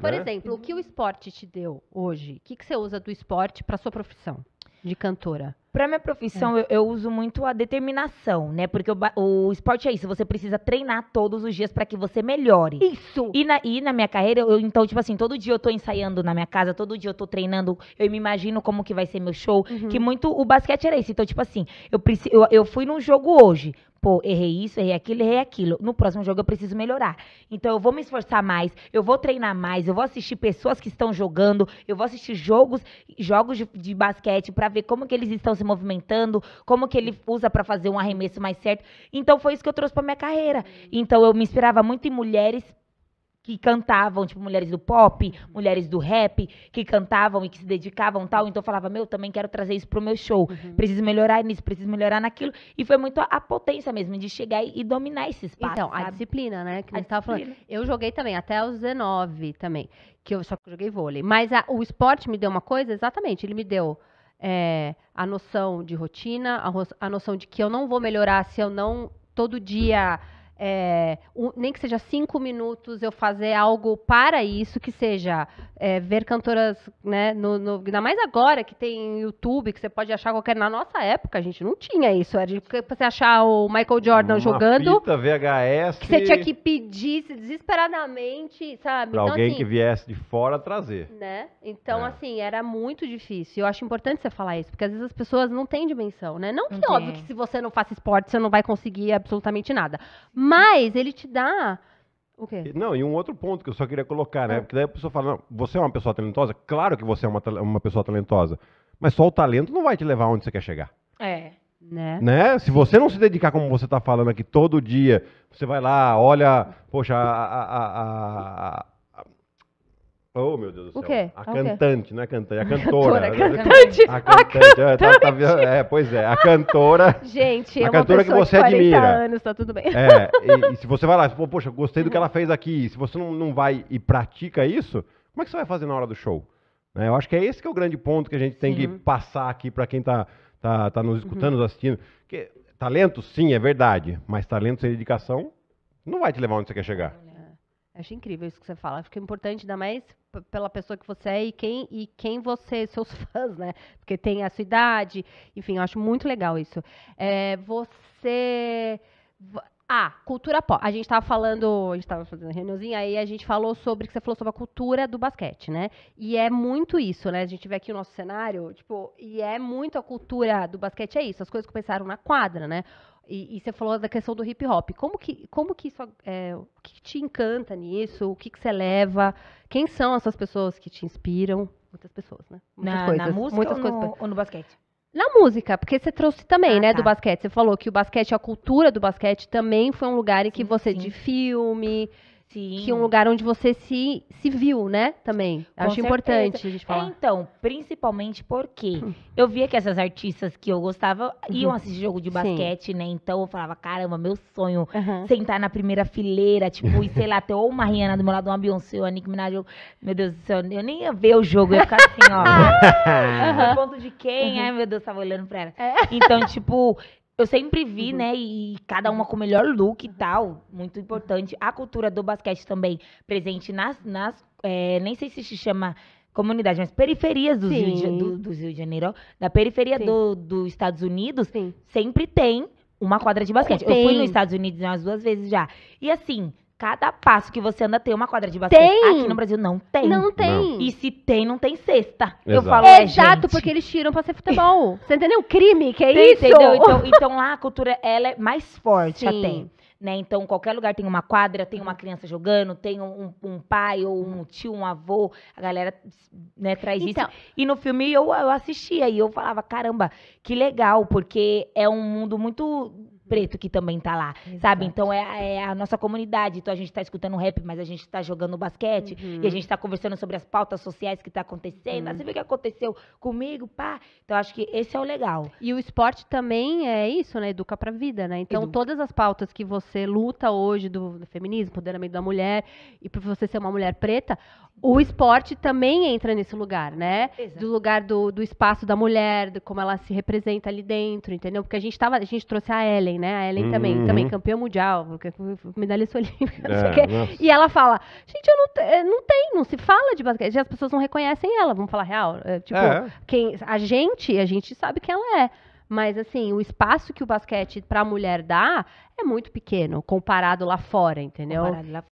Por né? exemplo, o que o esporte te deu hoje? O que, que você usa do esporte para sua profissão de cantora? Para minha profissão, é. eu, eu, uso muito a determinação, né? Porque o, o, esporte é isso, você precisa treinar todos os dias para que você melhore. Isso! E na, e na minha carreira, eu, então, tipo assim, todo dia eu tô ensaiando na minha casa, todo dia eu tô treinando, eu me imagino como que vai ser meu show. Uhum. Que muito o basquete era isso. Então, tipo assim, eu, eu, eu fui num jogo hoje pô, errei isso, errei aquilo, errei aquilo. No próximo jogo eu preciso melhorar. Então eu vou me esforçar mais, eu vou treinar mais, eu vou assistir pessoas que estão jogando, eu vou assistir jogos, jogos de, de basquete para ver como que eles estão se movimentando, como que ele usa para fazer um arremesso mais certo. Então foi isso que eu trouxe para minha carreira. Então eu me inspirava muito em mulheres que cantavam, tipo, mulheres do pop, mulheres do rap, que cantavam e que se dedicavam tal. Então eu falava, meu, também quero trazer isso pro meu show. Uhum. Preciso melhorar nisso, preciso melhorar naquilo. E foi muito a, potência mesmo de chegar e, dominar esse espaço. Então, sabe? a disciplina, né? Que a gente tava falando. Eu joguei também, até os 19 também. Que eu só joguei vôlei. Mas a, o esporte me deu uma coisa, exatamente. Ele me deu. É, a noção de rotina, a, a noção de que eu não vou melhorar se eu não todo dia é, um, nem que seja cinco minutos, eu fazer algo para isso, que seja é, ver cantoras, né? No, no, ainda mais agora que tem YouTube, que você pode achar qualquer. Na nossa época, a gente não tinha isso. Era você achar o Michael Jordan Uma jogando. Fita VHS. Que você tinha que pedir desesperadamente, sabe? Pra então, alguém assim, que viesse de fora trazer. Né? Então, é. assim, era muito difícil. Eu acho importante você falar isso, porque às vezes as pessoas não têm dimensão, né? Não que, óbvio, que se você não faça esporte, você não vai conseguir absolutamente nada. Mas ele te dá o quê? Não, e um outro ponto que eu só queria colocar, né? É. Porque daí a pessoa fala, não, você é uma pessoa talentosa? Claro que você é uma, uma pessoa talentosa. Mas só o talento não vai te levar onde você quer chegar. É. Né? né? Se você não se dedicar como você está falando aqui todo dia, você vai lá, olha, poxa, a, a, a, Oh, meu Deus do céu. Ah, o quê? A cantante, não é cantante, a cantora. A cantante. Né? A cantante. A cantante. é, tá, tá é pois é, a cantora. Gente, a é cantora que você admira. anos, tá tudo bem. É, e, e se você vai lá, pô, poxa, gostei do que ela fez aqui, se você não, não vai e pratica isso, como é que você vai fazer na hora do show? Né, eu acho que é esse que é o grande ponto que a gente tem sim. que passar aqui para quem tá, tá, tá nos uhum. escutando, uhum. nos assistindo. Que, talento, sim, é verdade, mas talento sem dedicação não vai te levar onde você quer chegar. Não. Acho incrível isso que você fala. Acho que é importante, ainda mais pela pessoa que você é e quem, e quem você, seus fãs, né? Porque tem a sua idade. Enfim, eu acho muito legal isso. É, você. Ah, cultura pop. A gente estava falando, a gente estava fazendo reuniãozinha, aí a gente falou sobre, que você falou sobre a cultura do basquete, né? E é muito isso, né? A gente vê aqui o nosso cenário, tipo, e é muito a cultura do basquete, é isso. As coisas que pensaram na quadra, né? E, e, você falou da questão do hip hop. Como que, como que isso, é, o que te encanta nisso? O que, que você leva? Quem são essas pessoas que te inspiram? Muitas pessoas, né? Muitas na, coisas. Na música muitas ou, coisas no, pra... ou no basquete? Na música, porque você trouxe também, ah, né, tá. do basquete. Você falou que o basquete, a cultura do basquete também foi um lugar em que você, sim. de filme, Sim. Que é um lugar onde você se, se viu, né? Também. Com Acho certeza. importante a gente é, falar. É, então, principalmente porque eu via que essas artistas que eu gostava iam uhum. assistir jogo de basquete, Sim. né? Então eu falava, caramba, meu sonho, uhum. sentar na primeira fileira, tipo, e sei lá, ter ou uma Rihanna do meu lado, uma Beyoncé, uma Nicki Minaj. Eu, meu Deus do céu, eu nem ia ver o jogo, eu ia ficar assim, ó. uhum. ponto de quem? Ai, meu Deus, tava olhando pra ela. É. Então, tipo, eu sempre vi, uhum. né? E cada uma uhum. com o melhor look e tal. Muito importante. A cultura do basquete também presente nas. nas é, nem sei se se chama comunidade, mas periferias do, Rio de, do, do Rio de, Janeiro. Da periferia dos do Estados Unidos, Sim. sempre tem uma quadra de basquete. Eu fui nos Estados Unidos umas duas vezes já. E assim, Cada passo que você anda tem uma quadra de basquete. Tem. Aqui no Brasil não tem. Não tem. Não. E se tem, não tem cesta. Exato. Eu falo, é, Exato, gente. porque eles tiram pra ser futebol. Você entendeu? O crime que é tem, isso? Entendeu? Então, então, lá a cultura, ela é mais forte Sim. até. Né? Então, qualquer lugar tem uma quadra, tem uma criança jogando, tem um, um pai ou um tio, um avô. A galera né, traz então, isso. E no filme eu, eu assistia e eu falava, caramba, que legal, porque é um mundo muito preto que também tá lá, Exato. sabe? Então é, é, a nossa comunidade. Então a gente tá escutando rap, mas a gente tá jogando basquete uhum. e a gente tá conversando sobre as pautas sociais que tá acontecendo. Ah, uhum. Você vê o que aconteceu comigo, pá? Então acho que esse é o legal. E o esporte também é isso, né? Educa pra vida, né? Então todas as pautas que você luta hoje do, do feminismo, empoderamento da mulher e por você ser uma mulher preta, o esporte também entra nesse lugar, né? Exato. Do lugar do, do espaço da mulher, de como ela se representa ali dentro, entendeu? Porque a gente tava, a gente trouxe a Ellen Ellen, né? A Ellen uhum. também, também campeã mundial, medalhista olímpica, não sei o é, quê. E ela fala, gente, eu não, eh, não tem, não se fala de basquete. As pessoas não reconhecem ela, vamos falar real. É, tipo, é. Quem, a gente, a gente sabe quem ela é. Mas, assim, o espaço que o basquete para a mulher dá é muito pequeno, comparado lá fora, entendeu? Lá